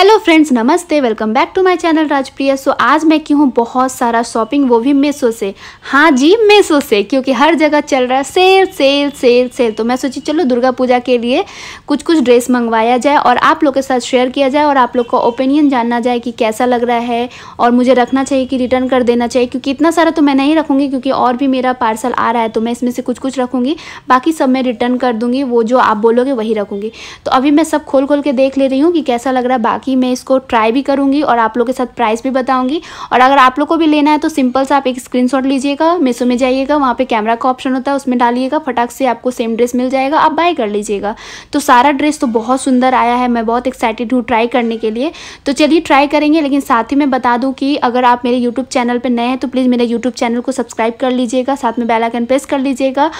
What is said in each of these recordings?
hello friends नमस्ते welcome back to my channel Rajpriya so आज मैं की हूँ बहुत सारा शॉपिंग वो भी मेसो से हाँ जी मेसो से क्योंकि हर जगह चल रहा है सेल सेल सेल सेल तो मैं सोची चलो दुर्गा पूजा के लिए कुछ कुछ ड्रेस मंगवाया जाए और आप लोग के साथ शेयर किया जाए और आप लोग का ओपिनियन जानना जाए कि कैसा लग रहा है और मुझे रखना चाहिए कि रिटर्न कर देना चाहिए क्योंकि इतना सारा तो मैं नहीं रखूँगी क्योंकि और भी मेरा पार्सल आ रहा है तो मैं इसमें से कुछ कुछ रखूँगी बाकी सब मैं रिटर्न कर दूँगी वो जो आप बोलोगे वही रखूँगी तो अभी मैं सब खोल खोल के देख ले रही हूँ कि कैसा लग रहा है बाकी बाकी मैं इसको ट्राई भी करूँगी और आप लोग के साथ प्राइस भी बताऊँगी और अगर आप लोग को भी लेना है तो सिंपल सा आप एक स्क्रीन लीजिएगा मेसो में जाइएगा वहाँ पर कैमरा का ऑप्शन होता है उसमें डालिएगा फटाक से आपको सेम ड्रेस मिल जाएगा आप बाय कर लीजिएगा तो सारा ड्रेस तो बहुत सुंदर आया है मैं बहुत एक्साइटेड हूँ ट्राई करने के लिए तो चलिए ट्राई करेंगे लेकिन साथ ही मैं बता दूँ कि अगर आप मेरे यूट्यूब चैनल पर नए हैं तो प्लीज़ मेरे यूट्यूब चैनल को सब्सक्राइब कर लीजिएगा साथ में आइकन प्रेस कर लीजिएगा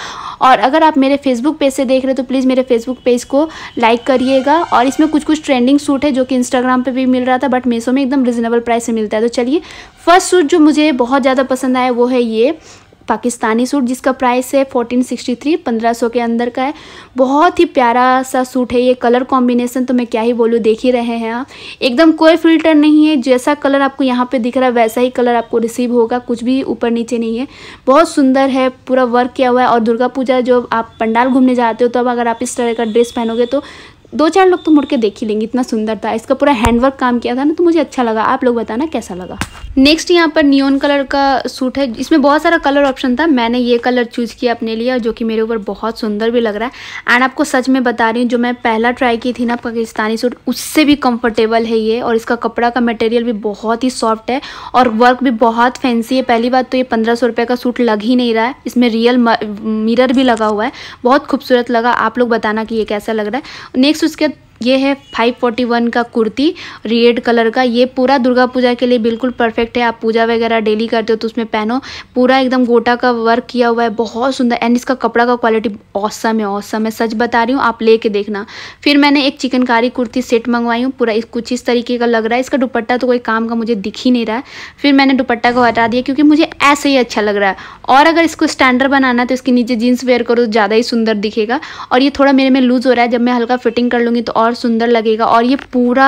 और अगर आप मेरे फेसबुक पेज से देख रहे हो तो प्लीज़ मेरे फेसबुक पेज को लाइक करिएगा और इसमें कुछ कुछ ट्रेंडिंग सूट है जो कि इंस्टा इंस्टाग्राम पे भी मिल रहा था बट मीशो में एकदम रिजनेबल प्राइस से मिलता है तो चलिए फर्स्ट सूट जो मुझे बहुत ज़्यादा पसंद आया वो है ये पाकिस्तानी सूट जिसका प्राइस है 1463 1500 के अंदर का है बहुत ही प्यारा सा सूट है ये कलर कॉम्बिनेशन तो मैं क्या ही बोलूँ देख ही रहे हैं आप एकदम कोई फिल्टर नहीं है जैसा कलर आपको यहाँ पे दिख रहा है वैसा ही कलर आपको रिसीव होगा कुछ भी ऊपर नीचे नहीं है बहुत सुंदर है पूरा वर्क किया हुआ है और दुर्गा पूजा जब आप पंडाल घूमने जाते हो तब तो अगर आप इस तरह का ड्रेस पहनोगे तो दो चार लोग तो मुड़ के देख ही लेंगे इतना सुंदर था इसका पूरा हैंडवर्क काम किया था ना तो मुझे अच्छा लगा आप लोग बताना कैसा लगा नेक्स्ट यहाँ पर नियोन कलर का सूट है इसमें बहुत सारा कलर ऑप्शन था मैंने ये कलर चूज़ किया अपने लिए जो कि मेरे ऊपर बहुत सुंदर भी लग रहा है एंड आपको सच में बता रही हूँ जो मैं पहला ट्राई की थी ना पाकिस्तानी सूट उससे भी कम्फर्टेबल है ये और इसका कपड़ा का मटेरियल भी बहुत ही सॉफ्ट है और वर्क भी बहुत फैंसी है पहली बात तो ये पंद्रह सौ का सूट लग ही नहीं रहा है इसमें रियल मिरर भी लगा हुआ है बहुत खूबसूरत लगा आप लोग बताना कि ये कैसा लग रहा है नेक्स्ट सुसकेट ये है 541 का कुर्ती रेड कलर का ये पूरा दुर्गा पूजा के लिए बिल्कुल परफेक्ट है आप पूजा वगैरह डेली करते हो तो उसमें पहनो पूरा एकदम गोटा का वर्क किया हुआ है बहुत सुंदर एंड इसका कपड़ा का क्वालिटी औसम है औसम है सच बता रही हूँ आप ले देखना फिर मैंने एक चिकनकारी कुर्ती सेट मंगवाई हूँ पूरा कुछ इस तरीके का लग रहा है इसका दुपट्टा तो कोई काम का मुझे दिख ही नहीं रहा है फिर मैंने दुपट्टा को हटा दिया क्योंकि मुझे ऐसे ही अच्छा लग रहा है और अगर इसको स्टैंडर्ड बनाना है तो इसके नीचे जीन्स वेयर करो तो ज़्यादा ही सुंदर दिखेगा और ये थोड़ा मेरे में लूज़ हो रहा है जब मैं हल्का फिटिंग कर लूँगी तो और और सुंदर लगेगा और ये पूरा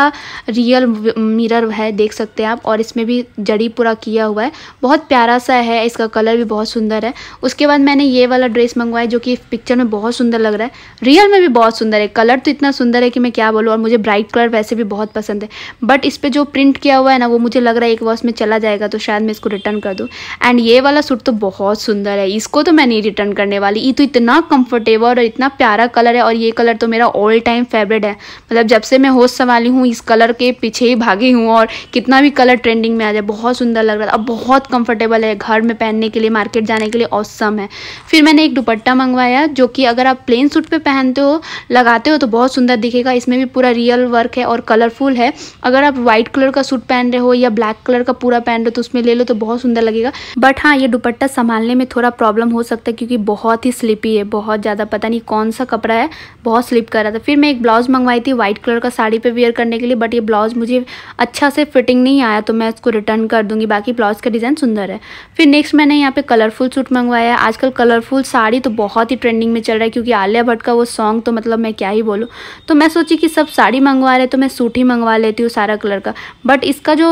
रियल मिरर है देख सकते हैं आप और इसमें भी जड़ी पूरा किया हुआ है बहुत प्यारा सा है इसका कलर भी बहुत सुंदर है उसके बाद मैंने ये वाला ड्रेस मंगवाया जो कि पिक्चर में बहुत सुंदर लग रहा है रियल में भी बहुत सुंदर है कलर तो इतना सुंदर है कि मैं क्या बोलूँ और मुझे ब्राइट कलर वैसे भी बहुत पसंद है बट इस पर जो प्रिंट किया हुआ है ना वो मुझे लग रहा है एक वॉश में चला जाएगा तो शायद मैं इसको रिटर्न कर दूँ एंड ये वाला सूट तो बहुत सुंदर है इसको तो मैं नहीं रिटर्न करने वाली ये तो इतना कम्फर्टेबल और इतना प्यारा कलर है और ये कलर तो मेरा ऑल टाइम फेवरेट है मतलब जब से मैं होश संभाली हूँ इस कलर के पीछे ही भागी हूँ और कितना भी कलर ट्रेंडिंग में आ जाए बहुत सुंदर लग रहा था अब बहुत कंफर्टेबल है घर में पहनने के लिए मार्केट जाने के लिए औसम है फिर मैंने एक दुपट्टा मंगवाया जो कि अगर आप प्लेन सूट पर पहनते हो लगाते हो तो बहुत सुंदर दिखेगा इसमें भी पूरा रियल वर्क है और कलरफुल है अगर आप व्हाइट कलर का सूट पहन रहे हो या ब्लैक कलर का पूरा पहन रहे हो तो उसमें ले लो तो बहुत सुंदर लगेगा बट हाँ ये दुपट्टा संभालने में थोड़ा प्रॉब्लम हो सकता है क्योंकि बहुत ही स्लिपी है बहुत ज़्यादा पता नहीं कौन सा कपड़ा है बहुत स्लिप कर रहा था फिर मैं एक ब्लाउज मंगवाई थी वाइट कलर का साड़ी पे वेयर करने के लिए बट ये ब्लाउज मुझे अच्छा से फिटिंग नहीं आया तो मैं इसको रिटर्न कर दूंगी बाकी ब्लाउज का डिज़ाइन सुंदर है फिर नेक्स्ट मैंने यहाँ पे कलरफुल सूट मंगवाया आजकल कलरफुल साड़ी तो बहुत ही ट्रेंडिंग में चल रहा है क्योंकि आलिया भट्ट का वो सॉन्ग तो मतलब मैं क्या ही बोलूँ तो मैं सोची कि सब साड़ी मंगवा रहे तो मैं सूट ही मंगवा लेती हूँ सारा कलर का बट इसका जो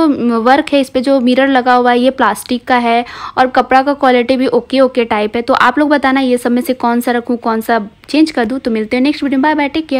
वर्क है इस पर जो मिरर लगा हुआ है ये प्लास्टिक का है और कपड़ा का क्वालिटी भी ओके ओके टाइप है तो आप लोग बताना ये सब में से कौन सा रखूँ कौन सा चेंज कर दूँ तो मिलते हैं next video bye bye take care